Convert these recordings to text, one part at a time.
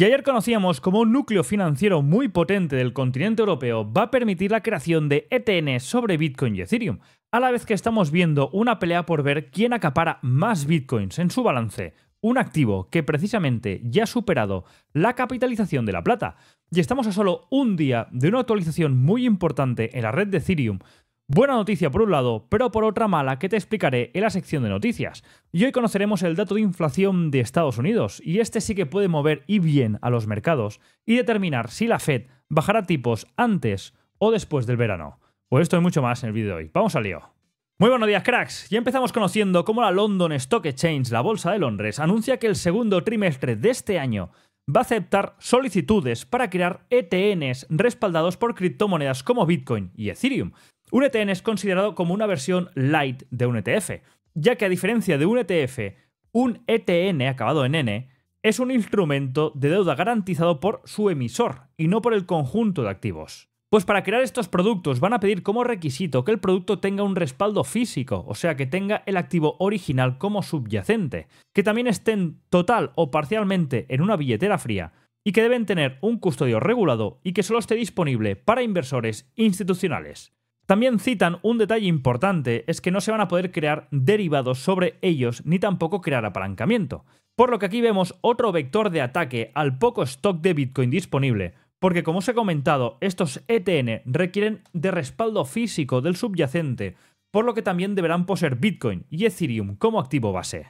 Y ayer conocíamos cómo un núcleo financiero muy potente del continente europeo va a permitir la creación de ETN sobre Bitcoin y Ethereum, a la vez que estamos viendo una pelea por ver quién acapara más Bitcoins en su balance, un activo que precisamente ya ha superado la capitalización de la plata. Y estamos a solo un día de una actualización muy importante en la red de Ethereum Buena noticia por un lado, pero por otra mala que te explicaré en la sección de noticias. Y hoy conoceremos el dato de inflación de Estados Unidos, y este sí que puede mover y bien a los mercados y determinar si la Fed bajará tipos antes o después del verano. Pues esto y mucho más en el vídeo de hoy. Vamos al lío. Muy buenos días, cracks. Ya empezamos conociendo cómo la London Stock Exchange, la bolsa de Londres, anuncia que el segundo trimestre de este año va a aceptar solicitudes para crear ETNs respaldados por criptomonedas como Bitcoin y Ethereum, un ETN es considerado como una versión light de un ETF, ya que a diferencia de un ETF, un ETN acabado en N es un instrumento de deuda garantizado por su emisor y no por el conjunto de activos. Pues para crear estos productos van a pedir como requisito que el producto tenga un respaldo físico, o sea que tenga el activo original como subyacente, que también estén total o parcialmente en una billetera fría y que deben tener un custodio regulado y que solo esté disponible para inversores institucionales. También citan un detalle importante, es que no se van a poder crear derivados sobre ellos ni tampoco crear apalancamiento. Por lo que aquí vemos otro vector de ataque al poco stock de Bitcoin disponible, porque como os he comentado, estos ETN requieren de respaldo físico del subyacente, por lo que también deberán poseer Bitcoin y Ethereum como activo base.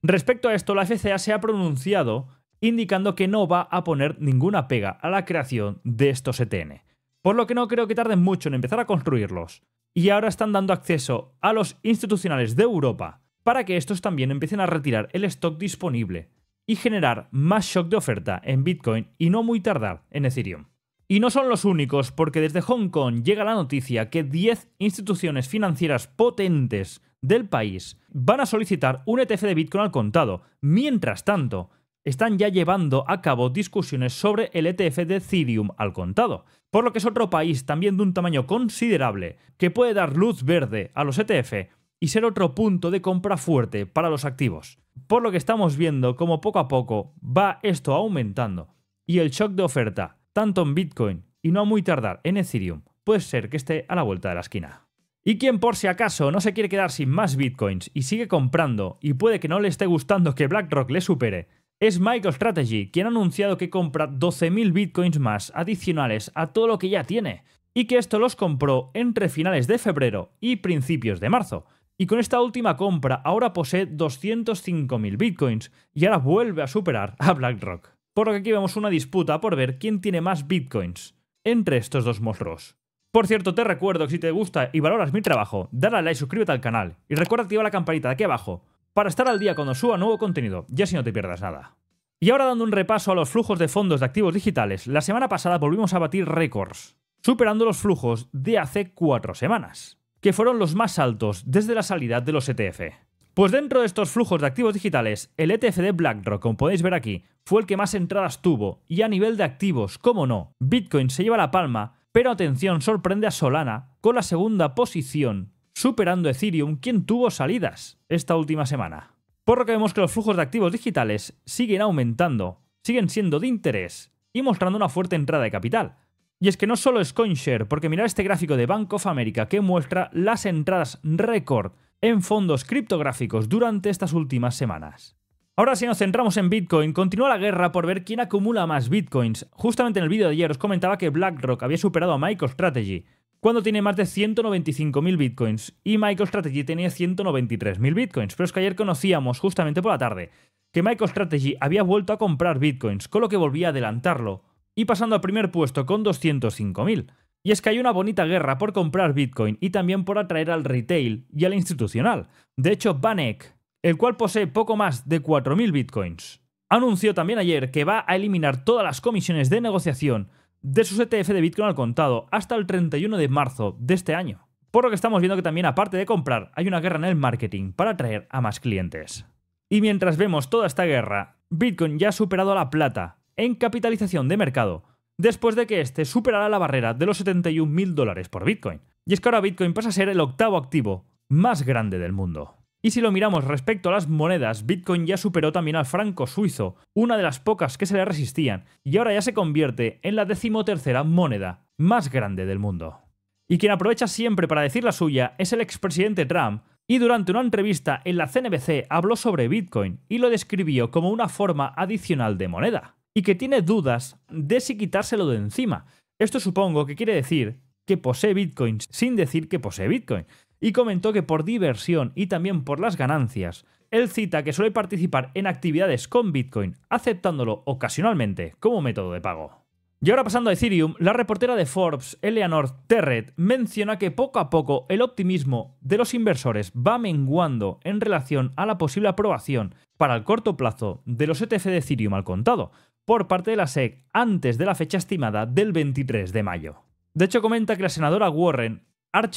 Respecto a esto, la FCA se ha pronunciado indicando que no va a poner ninguna pega a la creación de estos ETN por lo que no creo que tarden mucho en empezar a construirlos. Y ahora están dando acceso a los institucionales de Europa para que estos también empiecen a retirar el stock disponible y generar más shock de oferta en Bitcoin y no muy tardar en Ethereum. Y no son los únicos, porque desde Hong Kong llega la noticia que 10 instituciones financieras potentes del país van a solicitar un ETF de Bitcoin al contado. Mientras tanto, están ya llevando a cabo discusiones sobre el ETF de Ethereum al contado, por lo que es otro país también de un tamaño considerable que puede dar luz verde a los ETF y ser otro punto de compra fuerte para los activos. Por lo que estamos viendo como poco a poco va esto aumentando y el shock de oferta, tanto en Bitcoin y no a muy tardar en Ethereum, puede ser que esté a la vuelta de la esquina. Y quien por si acaso no se quiere quedar sin más bitcoins y sigue comprando y puede que no le esté gustando que BlackRock le supere, es Michael Strategy quien ha anunciado que compra 12.000 bitcoins más adicionales a todo lo que ya tiene, y que esto los compró entre finales de febrero y principios de marzo. Y con esta última compra ahora posee 205.000 bitcoins y ahora vuelve a superar a BlackRock. Por lo que aquí vemos una disputa por ver quién tiene más bitcoins entre estos dos monstruos. Por cierto, te recuerdo que si te gusta y valoras mi trabajo, dale a like, suscríbete al canal y recuerda activar la campanita de aquí abajo para estar al día cuando suba nuevo contenido ya si no te pierdas nada. Y ahora dando un repaso a los flujos de fondos de activos digitales, la semana pasada volvimos a batir récords, superando los flujos de hace cuatro semanas, que fueron los más altos desde la salida de los ETF. Pues dentro de estos flujos de activos digitales, el ETF de BlackRock, como podéis ver aquí, fue el que más entradas tuvo, y a nivel de activos, como no, Bitcoin se lleva la palma, pero atención, sorprende a Solana con la segunda posición superando Ethereum, quien tuvo salidas esta última semana. Por lo que vemos que los flujos de activos digitales siguen aumentando, siguen siendo de interés y mostrando una fuerte entrada de capital. Y es que no solo es CoinShare, porque mirad este gráfico de Bank of America que muestra las entradas récord en fondos criptográficos durante estas últimas semanas. Ahora si nos centramos en Bitcoin, continúa la guerra por ver quién acumula más Bitcoins. Justamente en el vídeo de ayer os comentaba que BlackRock había superado a MicroStrategy cuando tiene más de 195.000 bitcoins y MicroStrategy tenía 193.000 bitcoins. Pero es que ayer conocíamos, justamente por la tarde, que MicroStrategy había vuelto a comprar bitcoins, con lo que volvía a adelantarlo, y pasando al primer puesto con 205.000. Y es que hay una bonita guerra por comprar Bitcoin y también por atraer al retail y al institucional. De hecho, Banek, el cual posee poco más de 4.000 Bitcoins, anunció también ayer que va a eliminar todas las comisiones de negociación de sus ETF de Bitcoin al contado hasta el 31 de marzo de este año. Por lo que estamos viendo que también, aparte de comprar, hay una guerra en el marketing para atraer a más clientes. Y mientras vemos toda esta guerra, Bitcoin ya ha superado a la plata en capitalización de mercado, después de que este superara la barrera de los 71.000 dólares por Bitcoin. Y es que ahora Bitcoin pasa a ser el octavo activo más grande del mundo. Y si lo miramos respecto a las monedas, Bitcoin ya superó también al franco suizo, una de las pocas que se le resistían, y ahora ya se convierte en la decimotercera moneda más grande del mundo. Y quien aprovecha siempre para decir la suya es el expresidente Trump, y durante una entrevista en la CNBC habló sobre Bitcoin y lo describió como una forma adicional de moneda, y que tiene dudas de si quitárselo de encima. Esto supongo que quiere decir que posee Bitcoin sin decir que posee Bitcoin y comentó que por diversión y también por las ganancias, él cita que suele participar en actividades con Bitcoin, aceptándolo ocasionalmente como método de pago. Y ahora pasando a Ethereum, la reportera de Forbes, Eleanor Terret, menciona que poco a poco el optimismo de los inversores va menguando en relación a la posible aprobación para el corto plazo de los ETF de Ethereum al contado por parte de la SEC antes de la fecha estimada del 23 de mayo. De hecho, comenta que la senadora Warren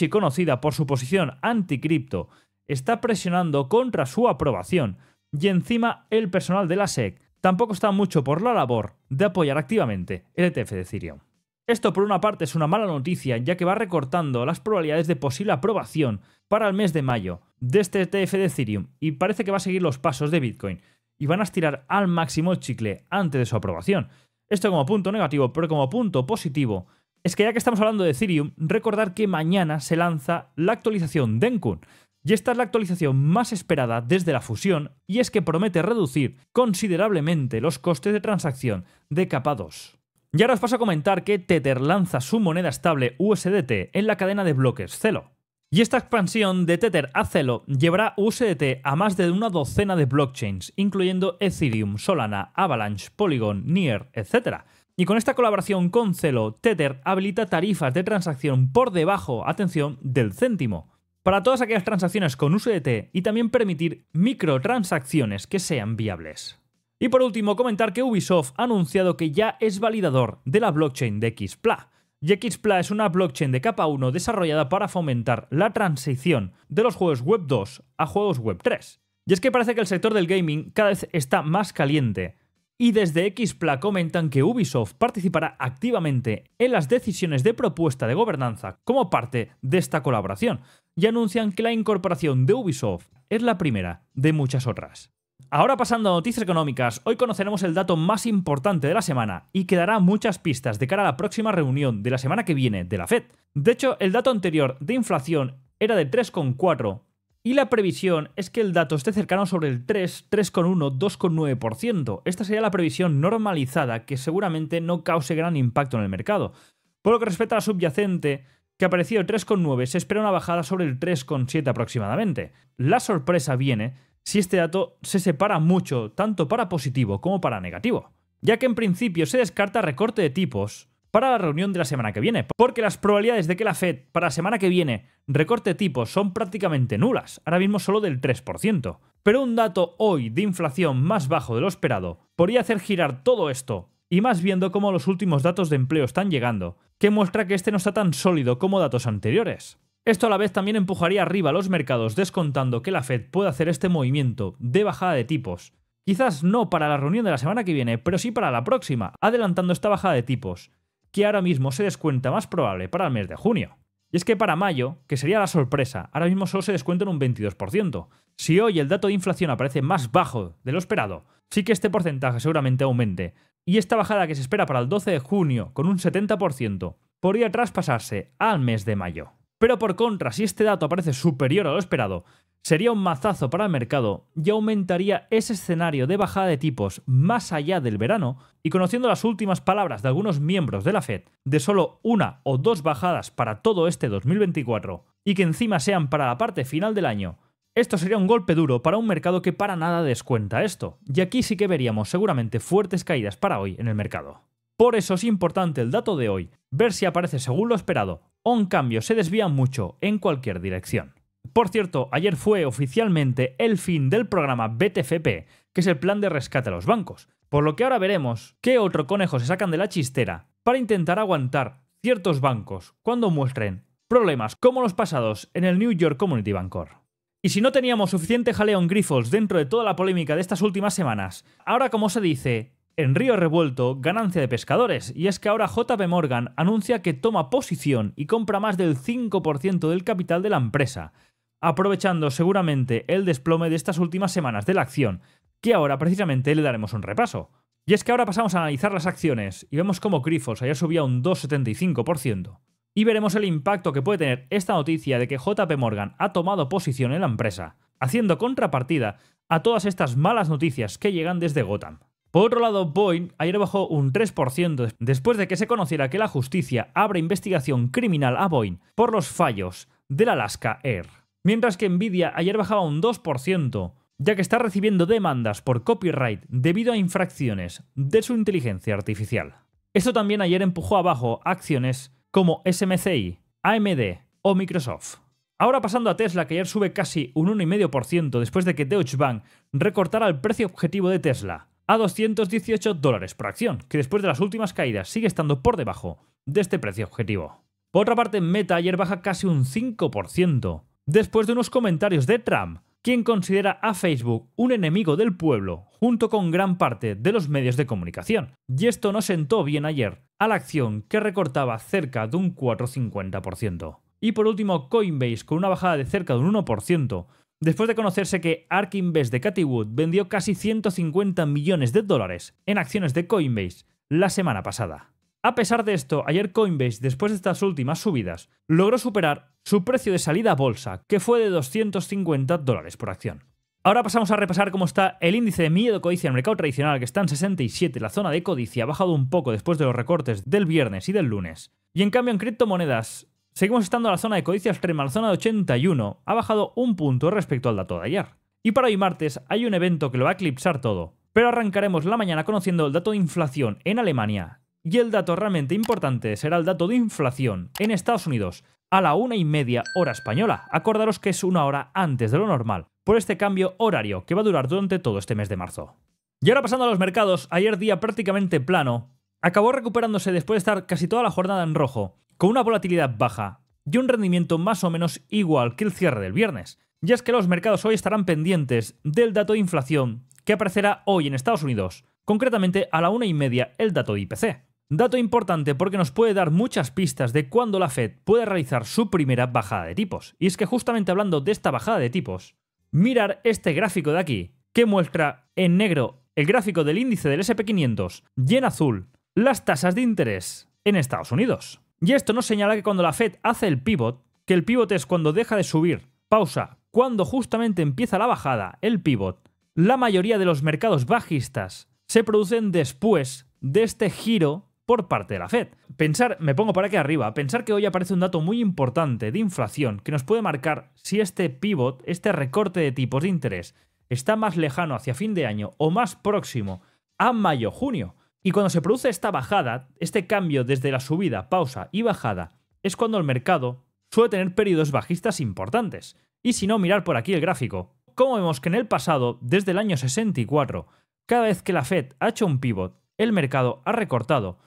conocida por su posición anticripto, está presionando contra su aprobación y encima el personal de la SEC tampoco está mucho por la labor de apoyar activamente el ETF de Ethereum. Esto por una parte es una mala noticia ya que va recortando las probabilidades de posible aprobación para el mes de mayo de este ETF de Ethereum y parece que va a seguir los pasos de Bitcoin y van a estirar al máximo el chicle antes de su aprobación. Esto como punto negativo, pero como punto positivo es que ya que estamos hablando de Ethereum, recordar que mañana se lanza la actualización Denkun. Y esta es la actualización más esperada desde la fusión y es que promete reducir considerablemente los costes de transacción de capa 2. Y ahora os paso a comentar que Tether lanza su moneda estable USDT en la cadena de bloques Celo. Y esta expansión de Tether a Celo llevará USDT a más de una docena de blockchains, incluyendo Ethereum, Solana, Avalanche, Polygon, Near, etc., y con esta colaboración con Celo, Tether habilita tarifas de transacción por debajo, atención, del céntimo, para todas aquellas transacciones con USDT y también permitir microtransacciones que sean viables. Y por último, comentar que Ubisoft ha anunciado que ya es validador de la blockchain de Xpla. Y Xpla es una blockchain de capa 1 desarrollada para fomentar la transición de los juegos Web 2 a juegos Web 3. Y es que parece que el sector del gaming cada vez está más caliente, y desde Xpla comentan que Ubisoft participará activamente en las decisiones de propuesta de gobernanza como parte de esta colaboración, y anuncian que la incorporación de Ubisoft es la primera de muchas otras. Ahora pasando a noticias económicas, hoy conoceremos el dato más importante de la semana y que dará muchas pistas de cara a la próxima reunión de la semana que viene de la Fed. De hecho, el dato anterior de inflación era de 3,4 y la previsión es que el dato esté cercano sobre el 3, 3,1, 2,9%. Esta sería la previsión normalizada que seguramente no cause gran impacto en el mercado. Por lo que respecta a la subyacente, que apareció el 3,9, se espera una bajada sobre el 3,7 aproximadamente. La sorpresa viene si este dato se separa mucho tanto para positivo como para negativo, ya que en principio se descarta recorte de tipos para la reunión de la semana que viene, porque las probabilidades de que la Fed para la semana que viene recorte tipos son prácticamente nulas, ahora mismo solo del 3%. Pero un dato hoy de inflación más bajo de lo esperado podría hacer girar todo esto, y más viendo cómo los últimos datos de empleo están llegando, que muestra que este no está tan sólido como datos anteriores. Esto a la vez también empujaría arriba a los mercados descontando que la Fed puede hacer este movimiento de bajada de tipos, quizás no para la reunión de la semana que viene, pero sí para la próxima, adelantando esta bajada de tipos, que ahora mismo se descuenta más probable para el mes de junio. Y es que para mayo, que sería la sorpresa, ahora mismo solo se descuenta en un 22%. Si hoy el dato de inflación aparece más bajo de lo esperado, sí que este porcentaje seguramente aumente. Y esta bajada que se espera para el 12 de junio, con un 70%, podría traspasarse al mes de mayo. Pero por contra, si este dato aparece superior a lo esperado, sería un mazazo para el mercado y aumentaría ese escenario de bajada de tipos más allá del verano y conociendo las últimas palabras de algunos miembros de la Fed de solo una o dos bajadas para todo este 2024 y que encima sean para la parte final del año, esto sería un golpe duro para un mercado que para nada descuenta esto, y aquí sí que veríamos seguramente fuertes caídas para hoy en el mercado. Por eso es importante el dato de hoy, ver si aparece según lo esperado o en cambio se desvían mucho en cualquier dirección. Por cierto, ayer fue oficialmente el fin del programa BTFP, que es el plan de rescate a los bancos, por lo que ahora veremos qué otro conejo se sacan de la chistera para intentar aguantar ciertos bancos cuando muestren problemas como los pasados en el New York Community Bancor. Y si no teníamos suficiente jaleón grifos dentro de toda la polémica de estas últimas semanas, ahora como se dice, en Río Revuelto, ganancia de pescadores, y es que ahora JP Morgan anuncia que toma posición y compra más del 5% del capital de la empresa, aprovechando seguramente el desplome de estas últimas semanas de la acción, que ahora precisamente le daremos un repaso. Y es que ahora pasamos a analizar las acciones y vemos cómo Grifols ayer subía un 2,75%. Y veremos el impacto que puede tener esta noticia de que JP Morgan ha tomado posición en la empresa, haciendo contrapartida a todas estas malas noticias que llegan desde Gotham. Por otro lado, Boeing ayer bajó un 3% después de que se conociera que la justicia abre investigación criminal a Boeing por los fallos del Alaska Air. Mientras que Nvidia ayer bajaba un 2%, ya que está recibiendo demandas por copyright debido a infracciones de su inteligencia artificial. Esto también ayer empujó abajo acciones como SMCI, AMD o Microsoft. Ahora pasando a Tesla, que ayer sube casi un 1,5% después de que Deutsche Bank recortara el precio objetivo de Tesla a 218 dólares por acción, que después de las últimas caídas sigue estando por debajo de este precio objetivo. Por otra parte, Meta ayer baja casi un 5%, después de unos comentarios de Trump, quien considera a Facebook un enemigo del pueblo, junto con gran parte de los medios de comunicación. Y esto no sentó bien ayer a la acción que recortaba cerca de un 4,50%. Y por último, Coinbase con una bajada de cerca de un 1%, Después de conocerse que ARK Invest de Cathie Wood vendió casi 150 millones de dólares en acciones de Coinbase la semana pasada. A pesar de esto, ayer Coinbase, después de estas últimas subidas, logró superar su precio de salida a bolsa, que fue de 250 dólares por acción. Ahora pasamos a repasar cómo está el índice de miedo codicia en el mercado tradicional, que está en 67, la zona de codicia ha bajado un poco después de los recortes del viernes y del lunes. Y en cambio en criptomonedas Seguimos estando en la zona de codicia extrema, la zona de 81. Ha bajado un punto respecto al dato de ayer. Y para hoy martes hay un evento que lo va a eclipsar todo. Pero arrancaremos la mañana conociendo el dato de inflación en Alemania. Y el dato realmente importante será el dato de inflación en Estados Unidos a la una y media hora española. Acordaros que es una hora antes de lo normal por este cambio horario que va a durar durante todo este mes de marzo. Y ahora pasando a los mercados, ayer día prácticamente plano, acabó recuperándose después de estar casi toda la jornada en rojo, con una volatilidad baja y un rendimiento más o menos igual que el cierre del viernes. Ya es que los mercados hoy estarán pendientes del dato de inflación que aparecerá hoy en Estados Unidos, concretamente a la una y media el dato de IPC. Dato importante porque nos puede dar muchas pistas de cuándo la Fed puede realizar su primera bajada de tipos. Y es que justamente hablando de esta bajada de tipos, mirar este gráfico de aquí, que muestra en negro el gráfico del índice del SP500 y en azul las tasas de interés en Estados Unidos. Y esto nos señala que cuando la Fed hace el pivot, que el pivot es cuando deja de subir, pausa, cuando justamente empieza la bajada, el pivot, la mayoría de los mercados bajistas se producen después de este giro por parte de la Fed. Pensar, me pongo para aquí arriba, pensar que hoy aparece un dato muy importante de inflación que nos puede marcar si este pivot, este recorte de tipos de interés, está más lejano hacia fin de año o más próximo a mayo-junio. Y cuando se produce esta bajada, este cambio desde la subida, pausa y bajada, es cuando el mercado suele tener periodos bajistas importantes. Y si no, mirar por aquí el gráfico. Como vemos que en el pasado, desde el año 64, cada vez que la Fed ha hecho un pivot, el mercado ha recortado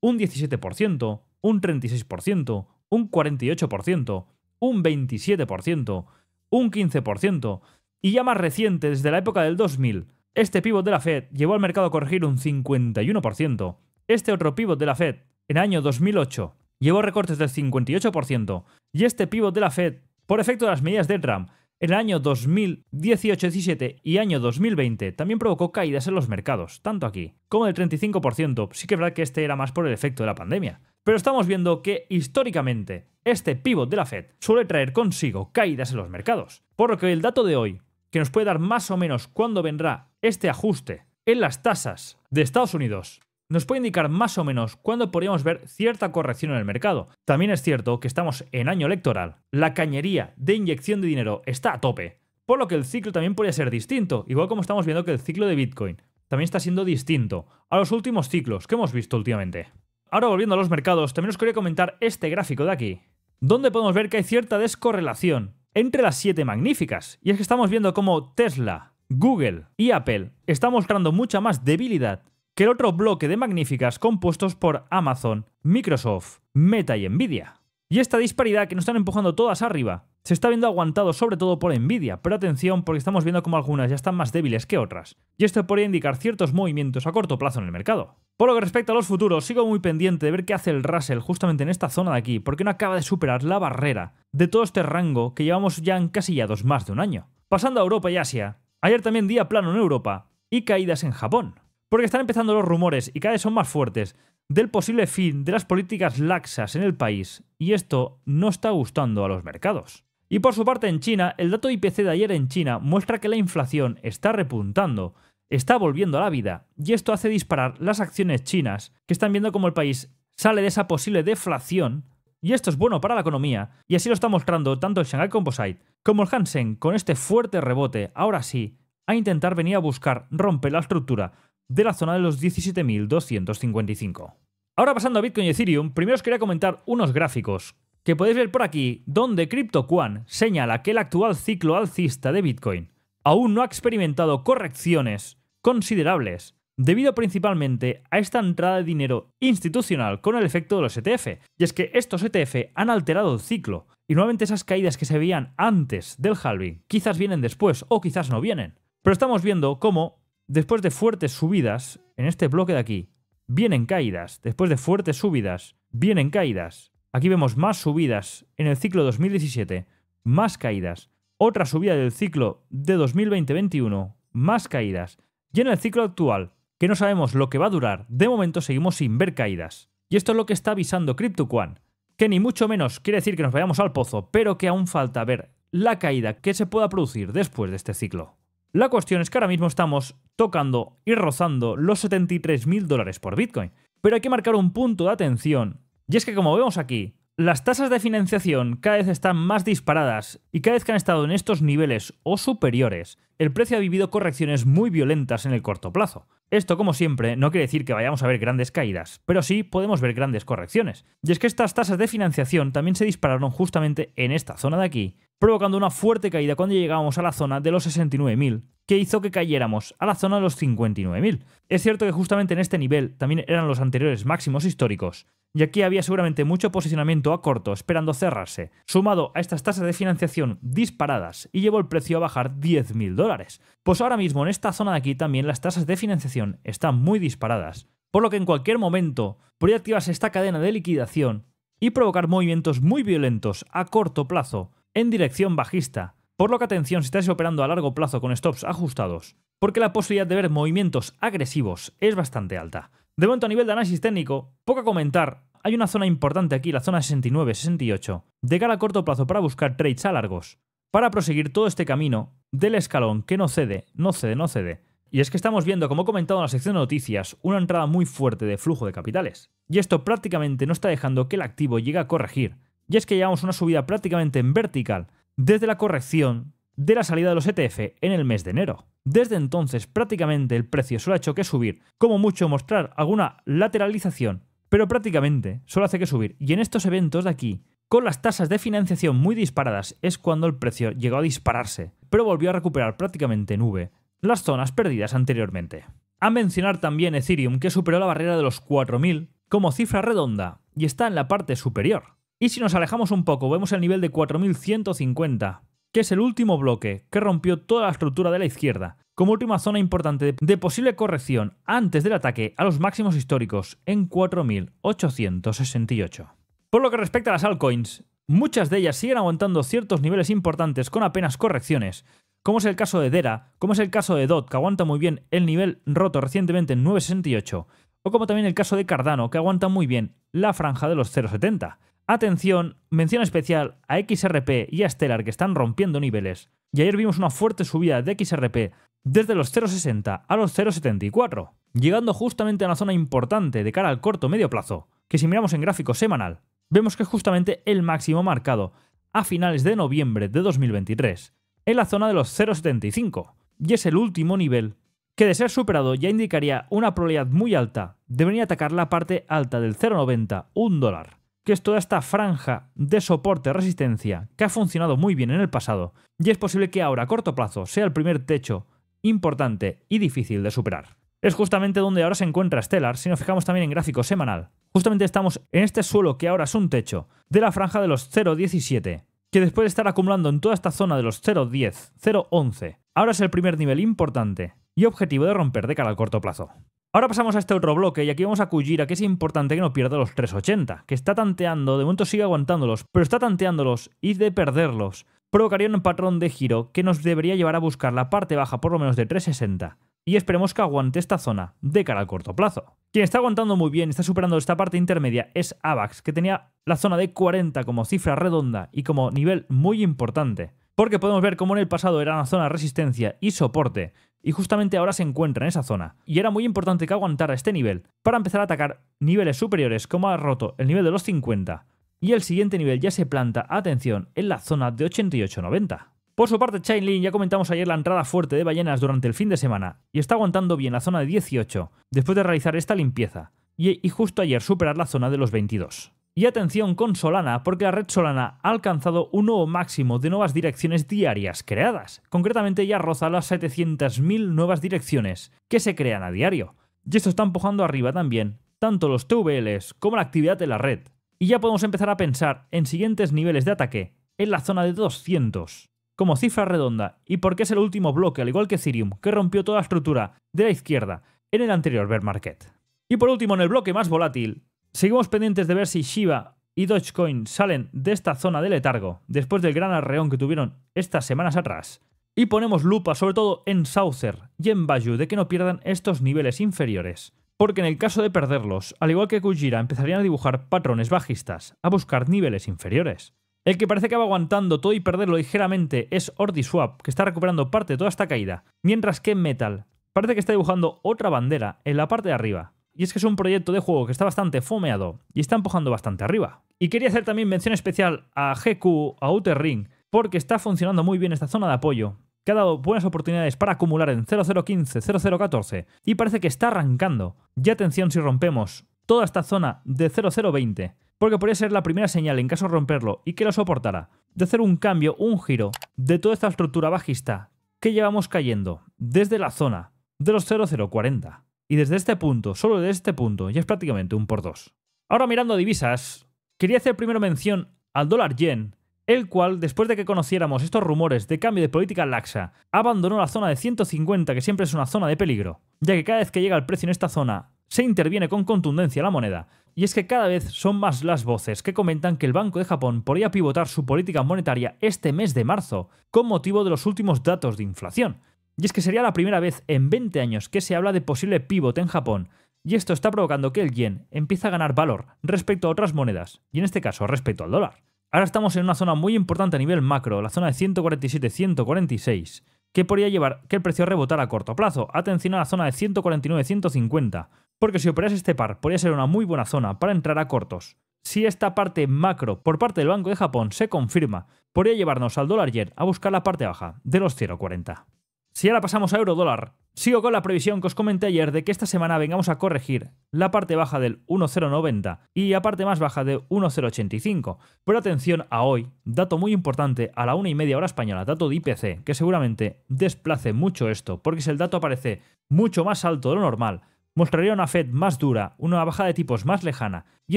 un 17%, un 36%, un 48%, un 27%, un 15%, y ya más reciente, desde la época del 2000, este pivot de la Fed llevó al mercado a corregir un 51%. Este otro pivot de la Fed, en el año 2008, llevó recortes del 58%. Y este pivot de la Fed, por efecto de las medidas de Trump, en el año 2018-17 y año 2020 también provocó caídas en los mercados, tanto aquí como del 35%. Sí que es verdad que este era más por el efecto de la pandemia. Pero estamos viendo que históricamente este pivot de la Fed suele traer consigo caídas en los mercados. Por lo que el dato de hoy que nos puede dar más o menos cuándo vendrá este ajuste en las tasas de Estados Unidos, nos puede indicar más o menos cuándo podríamos ver cierta corrección en el mercado. También es cierto que estamos en año electoral, la cañería de inyección de dinero está a tope, por lo que el ciclo también podría ser distinto, igual como estamos viendo que el ciclo de Bitcoin también está siendo distinto a los últimos ciclos que hemos visto últimamente. Ahora volviendo a los mercados, también os quería comentar este gráfico de aquí, donde podemos ver que hay cierta descorrelación entre las siete magníficas. Y es que estamos viendo cómo Tesla, Google y Apple están mostrando mucha más debilidad que el otro bloque de magníficas compuestos por Amazon, Microsoft, Meta y Nvidia. Y esta disparidad que nos están empujando todas arriba se está viendo aguantado sobre todo por envidia pero atención porque estamos viendo como algunas ya están más débiles que otras, y esto podría indicar ciertos movimientos a corto plazo en el mercado. Por lo que respecta a los futuros, sigo muy pendiente de ver qué hace el Russell justamente en esta zona de aquí, porque no acaba de superar la barrera de todo este rango que llevamos ya encasillados más de un año. Pasando a Europa y Asia, ayer también día plano en Europa y caídas en Japón, porque están empezando los rumores y cada vez son más fuertes del posible fin de las políticas laxas en el país, y esto no está gustando a los mercados. Y por su parte en China, el dato IPC de ayer en China muestra que la inflación está repuntando, está volviendo a la vida, y esto hace disparar las acciones chinas, que están viendo cómo el país sale de esa posible deflación, y esto es bueno para la economía, y así lo está mostrando tanto el Shanghai Composite como el Hansen con este fuerte rebote, ahora sí, a intentar venir a buscar romper la estructura de la zona de los 17.255. Ahora pasando a Bitcoin y Ethereum, primero os quería comentar unos gráficos que podéis ver por aquí, donde CryptoQuan señala que el actual ciclo alcista de Bitcoin aún no ha experimentado correcciones considerables, debido principalmente a esta entrada de dinero institucional con el efecto de los ETF. Y es que estos ETF han alterado el ciclo, y nuevamente esas caídas que se veían antes del halving quizás vienen después o quizás no vienen. Pero estamos viendo cómo, después de fuertes subidas, en este bloque de aquí, vienen caídas, después de fuertes subidas, vienen caídas, Aquí vemos más subidas en el ciclo 2017, más caídas. Otra subida del ciclo de 2020-21, más caídas. Y en el ciclo actual, que no sabemos lo que va a durar, de momento seguimos sin ver caídas. Y esto es lo que está avisando CryptoQuan, que ni mucho menos quiere decir que nos vayamos al pozo, pero que aún falta ver la caída que se pueda producir después de este ciclo. La cuestión es que ahora mismo estamos tocando y rozando los 73.000 dólares por Bitcoin, pero hay que marcar un punto de atención y es que como vemos aquí, las tasas de financiación cada vez están más disparadas y cada vez que han estado en estos niveles o superiores, el precio ha vivido correcciones muy violentas en el corto plazo. Esto, como siempre, no quiere decir que vayamos a ver grandes caídas, pero sí podemos ver grandes correcciones. Y es que estas tasas de financiación también se dispararon justamente en esta zona de aquí provocando una fuerte caída cuando llegábamos a la zona de los 69.000, que hizo que cayéramos a la zona de los 59.000. Es cierto que justamente en este nivel también eran los anteriores máximos históricos, y aquí había seguramente mucho posicionamiento a corto esperando cerrarse, sumado a estas tasas de financiación disparadas y llevó el precio a bajar 10.000 dólares. Pues ahora mismo en esta zona de aquí también las tasas de financiación están muy disparadas, por lo que en cualquier momento podría activarse esta cadena de liquidación y provocar movimientos muy violentos a corto plazo en dirección bajista, por lo que atención si estás operando a largo plazo con stops ajustados, porque la posibilidad de ver movimientos agresivos es bastante alta. De momento a nivel de análisis técnico, poco a comentar, hay una zona importante aquí, la zona 69-68, de cara a corto plazo para buscar trades a largos, para proseguir todo este camino del escalón que no cede, no cede, no cede. Y es que estamos viendo, como he comentado en la sección de noticias, una entrada muy fuerte de flujo de capitales. Y esto prácticamente no está dejando que el activo llegue a corregir, y es que llevamos una subida prácticamente en vertical desde la corrección de la salida de los ETF en el mes de enero. Desde entonces prácticamente el precio solo ha hecho que subir, como mucho mostrar alguna lateralización, pero prácticamente solo hace que subir. Y en estos eventos de aquí, con las tasas de financiación muy disparadas, es cuando el precio llegó a dispararse, pero volvió a recuperar prácticamente en V las zonas perdidas anteriormente. A mencionar también Ethereum que superó la barrera de los 4.000 como cifra redonda y está en la parte superior, y si nos alejamos un poco, vemos el nivel de 4150, que es el último bloque que rompió toda la estructura de la izquierda, como última zona importante de posible corrección antes del ataque a los máximos históricos en 4868. Por lo que respecta a las altcoins, muchas de ellas siguen aguantando ciertos niveles importantes con apenas correcciones, como es el caso de Dera, como es el caso de DOT, que aguanta muy bien el nivel roto recientemente en 968, o como también el caso de Cardano, que aguanta muy bien la franja de los 070. Atención, mención especial a XRP y a Stellar que están rompiendo niveles. Y ayer vimos una fuerte subida de XRP desde los 0,60 a los 0,74, llegando justamente a una zona importante de cara al corto medio plazo, que si miramos en gráfico semanal, vemos que es justamente el máximo marcado a finales de noviembre de 2023, en la zona de los 0,75, y es el último nivel que de ser superado ya indicaría una probabilidad muy alta de venir a atacar la parte alta del 0,90, un dólar que es toda esta franja de soporte-resistencia que ha funcionado muy bien en el pasado y es posible que ahora a corto plazo sea el primer techo importante y difícil de superar. Es justamente donde ahora se encuentra Stellar si nos fijamos también en gráfico semanal. Justamente estamos en este suelo que ahora es un techo de la franja de los 0.17 que después de estar acumulando en toda esta zona de los 0.10, 0.11, ahora es el primer nivel importante y objetivo de romper de cara al corto plazo. Ahora pasamos a este otro bloque y aquí vamos a a que es importante que no pierda los 380, que está tanteando, de momento sigue aguantándolos, pero está tanteándolos y de perderlos provocaría un patrón de giro que nos debería llevar a buscar la parte baja por lo menos de 360 y esperemos que aguante esta zona de cara al corto plazo. Quien está aguantando muy bien, está superando esta parte intermedia es AVAX, que tenía la zona de 40 como cifra redonda y como nivel muy importante, porque podemos ver cómo en el pasado era una zona de resistencia y soporte, y justamente ahora se encuentra en esa zona. Y era muy importante que aguantara este nivel para empezar a atacar niveles superiores como ha roto el nivel de los 50. Y el siguiente nivel ya se planta, atención, en la zona de 88-90. Por su parte, Chainlink ya comentamos ayer la entrada fuerte de ballenas durante el fin de semana y está aguantando bien la zona de 18 después de realizar esta limpieza y, y justo ayer superar la zona de los 22. Y atención con Solana, porque la red Solana ha alcanzado un nuevo máximo de nuevas direcciones diarias creadas. Concretamente ya roza las 700.000 nuevas direcciones que se crean a diario. Y esto está empujando arriba también tanto los TVLs como la actividad de la red. Y ya podemos empezar a pensar en siguientes niveles de ataque en la zona de 200. Como cifra redonda, y porque es el último bloque, al igual que Ethereum, que rompió toda la estructura de la izquierda en el anterior bear market. Y por último, en el bloque más volátil, Seguimos pendientes de ver si Shiba y Dogecoin salen de esta zona de letargo después del gran arreón que tuvieron estas semanas atrás. Y ponemos lupa sobre todo en Souther y en Bayou, de que no pierdan estos niveles inferiores. Porque en el caso de perderlos, al igual que Kujira, empezarían a dibujar patrones bajistas, a buscar niveles inferiores. El que parece que va aguantando todo y perderlo ligeramente es Ordiswap, que está recuperando parte de toda esta caída, mientras que Metal parece que está dibujando otra bandera en la parte de arriba, y es que es un proyecto de juego que está bastante fomeado y está empujando bastante arriba. Y quería hacer también mención especial a GQ, a Outer Ring, porque está funcionando muy bien esta zona de apoyo, que ha dado buenas oportunidades para acumular en 0015, 0014, y parece que está arrancando. Y atención si rompemos toda esta zona de 0020, porque podría ser la primera señal en caso de romperlo y que lo soportara, de hacer un cambio, un giro de toda esta estructura bajista que llevamos cayendo desde la zona de los 0040. Y desde este punto, solo desde este punto, ya es prácticamente un por dos. Ahora mirando divisas, quería hacer primero mención al dólar yen, el cual, después de que conociéramos estos rumores de cambio de política laxa, abandonó la zona de 150, que siempre es una zona de peligro, ya que cada vez que llega el precio en esta zona, se interviene con contundencia la moneda. Y es que cada vez son más las voces que comentan que el Banco de Japón podría pivotar su política monetaria este mes de marzo, con motivo de los últimos datos de inflación, y es que sería la primera vez en 20 años que se habla de posible pivot en Japón, y esto está provocando que el yen empiece a ganar valor respecto a otras monedas, y en este caso respecto al dólar. Ahora estamos en una zona muy importante a nivel macro, la zona de 147-146, que podría llevar que el precio rebotara a corto plazo. Atención a la zona de 149-150, porque si operas este par podría ser una muy buena zona para entrar a cortos. Si esta parte macro por parte del Banco de Japón se confirma, podría llevarnos al dólar yen a buscar la parte baja de los 0,40. Si ahora pasamos a euro dólar, sigo con la previsión que os comenté ayer de que esta semana vengamos a corregir la parte baja del 1,090 y la parte más baja de 1,085. Pero atención a hoy, dato muy importante a la una y media hora española, dato de IPC, que seguramente desplace mucho esto, porque si el dato aparece mucho más alto de lo normal, mostraría una Fed más dura, una baja de tipos más lejana, y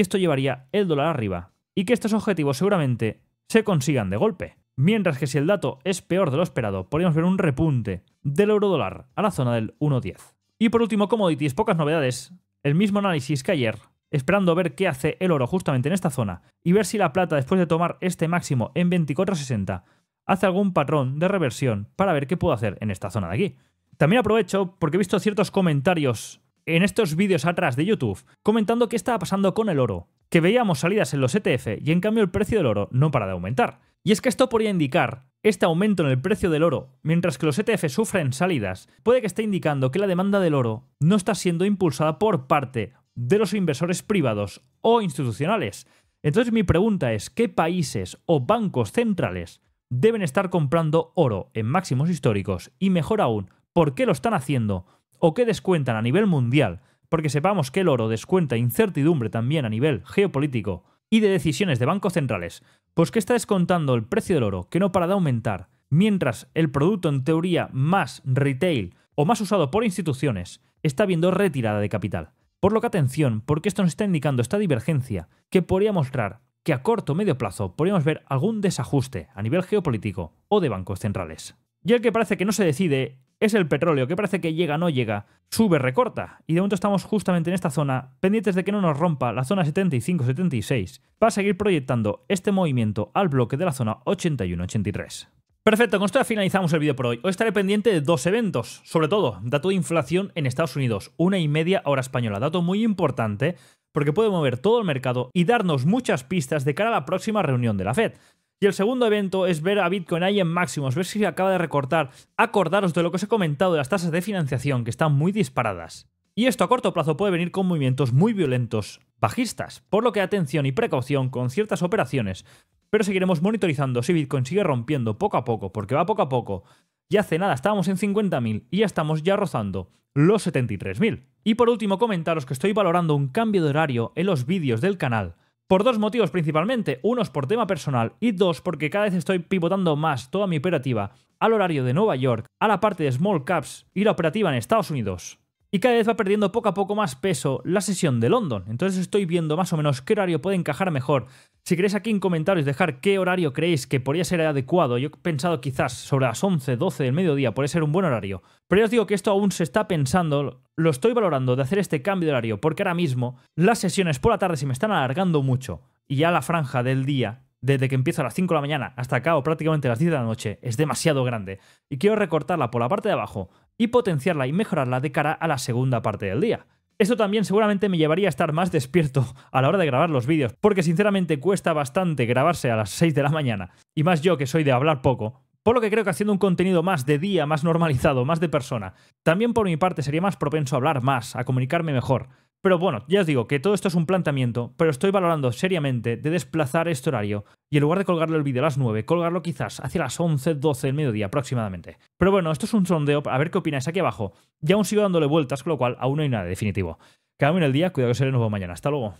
esto llevaría el dólar arriba. Y que estos objetivos seguramente se consigan de golpe. Mientras que si el dato es peor de lo esperado, podríamos ver un repunte del euro dólar a la zona del 1.10. Y por último, commodities, pocas novedades. El mismo análisis que ayer, esperando ver qué hace el oro justamente en esta zona y ver si la plata, después de tomar este máximo en 24.60, hace algún patrón de reversión para ver qué puedo hacer en esta zona de aquí. También aprovecho porque he visto ciertos comentarios en estos vídeos atrás de YouTube comentando qué estaba pasando con el oro, que veíamos salidas en los ETF y en cambio el precio del oro no para de aumentar. Y es que esto podría indicar este aumento en el precio del oro, mientras que los ETF sufren salidas, puede que esté indicando que la demanda del oro no está siendo impulsada por parte de los inversores privados o institucionales. Entonces mi pregunta es, ¿qué países o bancos centrales deben estar comprando oro en máximos históricos? Y mejor aún, ¿por qué lo están haciendo? ¿O qué descuentan a nivel mundial? Porque sepamos que el oro descuenta incertidumbre también a nivel geopolítico y de decisiones de bancos centrales, pues que está descontando el precio del oro que no para de aumentar, mientras el producto en teoría más retail o más usado por instituciones está viendo retirada de capital. Por lo que atención, porque esto nos está indicando esta divergencia que podría mostrar que a corto o medio plazo podríamos ver algún desajuste a nivel geopolítico o de bancos centrales. Y el que parece que no se decide es el petróleo, que parece que llega, no llega, sube, recorta. Y de momento estamos justamente en esta zona, pendientes de que no nos rompa la zona 75-76, para seguir proyectando este movimiento al bloque de la zona 81-83. Perfecto, con esto ya finalizamos el vídeo por hoy. Hoy estaré pendiente de dos eventos, sobre todo, dato de inflación en Estados Unidos, una y media hora española, dato muy importante porque puede mover todo el mercado y darnos muchas pistas de cara a la próxima reunión de la Fed. Y el segundo evento es ver a Bitcoin ahí en máximos, ver si se acaba de recortar, acordaros de lo que os he comentado de las tasas de financiación que están muy disparadas. Y esto a corto plazo puede venir con movimientos muy violentos, bajistas, por lo que atención y precaución con ciertas operaciones. Pero seguiremos monitorizando si Bitcoin sigue rompiendo poco a poco, porque va poco a poco. Y hace nada estábamos en 50.000 y ya estamos ya rozando los 73.000. Y por último comentaros que estoy valorando un cambio de horario en los vídeos del canal por dos motivos principalmente, unos por tema personal y dos porque cada vez estoy pivotando más toda mi operativa al horario de Nueva York, a la parte de small caps y la operativa en Estados Unidos y cada vez va perdiendo poco a poco más peso la sesión de London. Entonces estoy viendo más o menos qué horario puede encajar mejor. Si queréis aquí en comentarios dejar qué horario creéis que podría ser adecuado, yo he pensado quizás sobre las 11, 12 del mediodía, puede ser un buen horario. Pero ya os digo que esto aún se está pensando, lo estoy valorando de hacer este cambio de horario, porque ahora mismo las sesiones por la tarde se me están alargando mucho y ya la franja del día desde que empiezo a las 5 de la mañana hasta acá o prácticamente a las 10 de la noche, es demasiado grande. Y quiero recortarla por la parte de abajo y potenciarla y mejorarla de cara a la segunda parte del día. Esto también seguramente me llevaría a estar más despierto a la hora de grabar los vídeos, porque sinceramente cuesta bastante grabarse a las 6 de la mañana, y más yo que soy de hablar poco. Por lo que creo que haciendo un contenido más de día, más normalizado, más de persona, también por mi parte sería más propenso a hablar más, a comunicarme mejor, pero bueno, ya os digo que todo esto es un planteamiento, pero estoy valorando seriamente de desplazar este horario y en lugar de colgarle el vídeo a las 9, colgarlo quizás hacia las 11, 12 del mediodía aproximadamente. Pero bueno, esto es un sondeo, a ver qué opináis aquí abajo. Ya aún sigo dándole vueltas, con lo cual aún no hay nada definitivo. Cada en el día, cuidado que seré, veo mañana. Hasta luego.